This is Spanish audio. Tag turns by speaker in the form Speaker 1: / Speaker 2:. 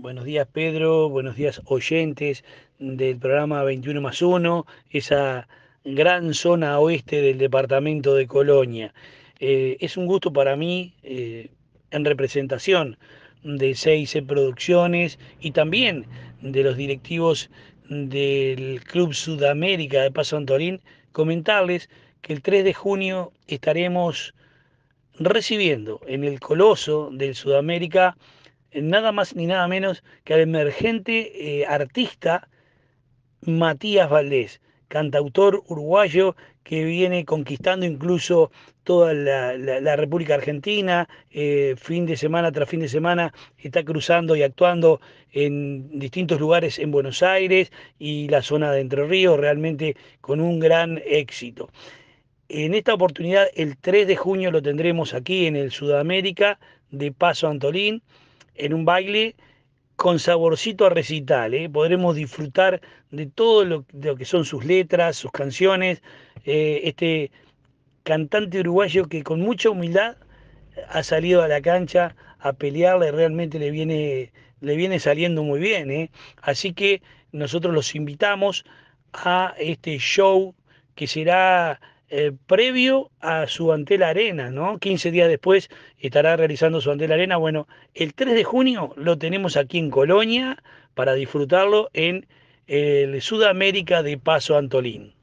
Speaker 1: Buenos días Pedro, buenos días oyentes del programa 21 más 1, esa gran zona oeste del departamento de Colonia. Eh, es un gusto para mí, eh, en representación de CIC Producciones y también de los directivos del Club Sudamérica de Paso Antorín, comentarles que el 3 de junio estaremos recibiendo en el Coloso del Sudamérica nada más ni nada menos que al emergente eh, artista Matías Valdés, cantautor uruguayo que viene conquistando incluso toda la, República Argentina, eh, fin de semana tras fin de semana, está cruzando y actuando en distintos lugares en Buenos Aires y la zona de Entre Ríos, realmente con un gran éxito. En esta oportunidad, el 3 de junio lo tendremos aquí en el Sudamérica, de Paso Antolín en un baile con saborcito a recital. ¿eh? Podremos disfrutar de todo lo, que son sus letras, sus canciones. Eh, este cantante uruguayo que con mucha humildad ha salido a la cancha a pelearle, realmente le viene, le viene saliendo muy bien. ¿eh? Así que nosotros los invitamos a este show que será eh, previo a su Antel Arena, ¿no? 15 días después estará realizando su Antel Arena. Bueno, el 3 de junio lo tenemos aquí en Colonia para disfrutarlo en el Sudamérica de Paso Antolín.